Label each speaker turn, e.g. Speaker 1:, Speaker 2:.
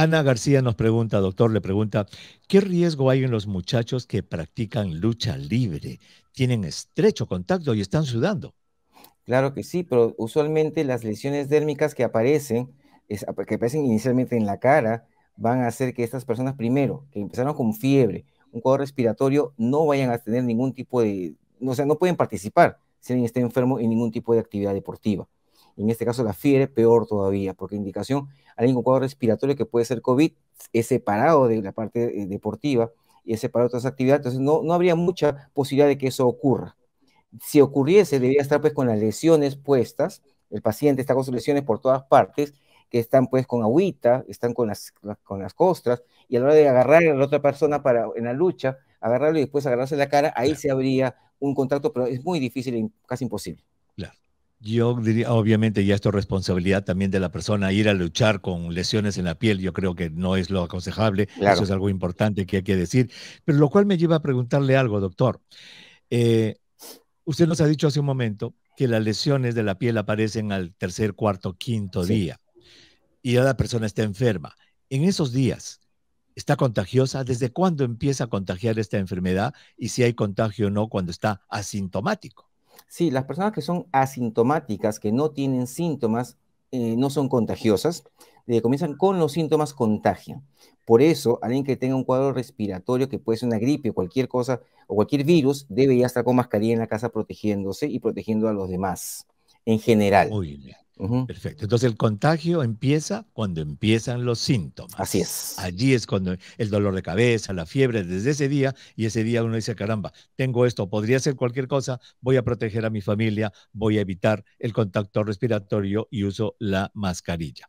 Speaker 1: Ana García nos pregunta, doctor, le pregunta, ¿qué riesgo hay en los muchachos que practican lucha libre? Tienen estrecho contacto y están sudando.
Speaker 2: Claro que sí, pero usualmente las lesiones dérmicas que aparecen, es, ah, que aparecen inicialmente en la cara, van a hacer que estas personas primero, que empezaron con fiebre, un cuadro respiratorio, no vayan a tener ningún tipo de, o sea, no pueden participar si alguien está enfermo en ningún tipo de actividad deportiva en este caso la fiebre, peor todavía, porque indicación, alguien con cuadro respiratorio que puede ser COVID es separado de la parte eh, deportiva y es separado de otras actividades, entonces no, no habría mucha posibilidad de que eso ocurra. Si ocurriese, debería estar pues con las lesiones puestas, el paciente está con sus lesiones por todas partes, que están pues con agüita, están con las, con las costras, y a la hora de agarrar a la otra persona para, en la lucha, agarrarlo y después agarrarse la cara, ahí se habría un contacto, pero es muy difícil, casi imposible.
Speaker 1: Yo diría, obviamente, ya esto es responsabilidad también de la persona, ir a luchar con lesiones en la piel, yo creo que no es lo aconsejable, eso es algo importante que hay que decir, pero lo cual me lleva a preguntarle algo, doctor. Eh, usted nos ha dicho hace un momento que las lesiones de la piel aparecen al tercer, cuarto, quinto día y ya la persona está enferma. En esos días, ¿está contagiosa? ¿Desde cuándo empieza a contagiar esta enfermedad?
Speaker 2: Y si hay contagio o no cuando está asintomático. Sí, las personas que son asintomáticas, que no tienen síntomas, eh, no son contagiosas, eh, comienzan con los síntomas contagian. Por eso, alguien que tenga un cuadro respiratorio, que puede ser una gripe o cualquier cosa, o cualquier virus, debe ya estar con mascarilla en la casa protegiéndose y protegiendo a los demás en general. Muy bien.
Speaker 1: Perfecto. Entonces el contagio empieza cuando empiezan los síntomas. Así es. Allí es cuando el dolor de cabeza, la fiebre, desde ese día, y ese día uno dice, caramba, tengo esto, podría ser cualquier cosa, voy a proteger a mi familia, voy a evitar el contacto respiratorio y uso la mascarilla.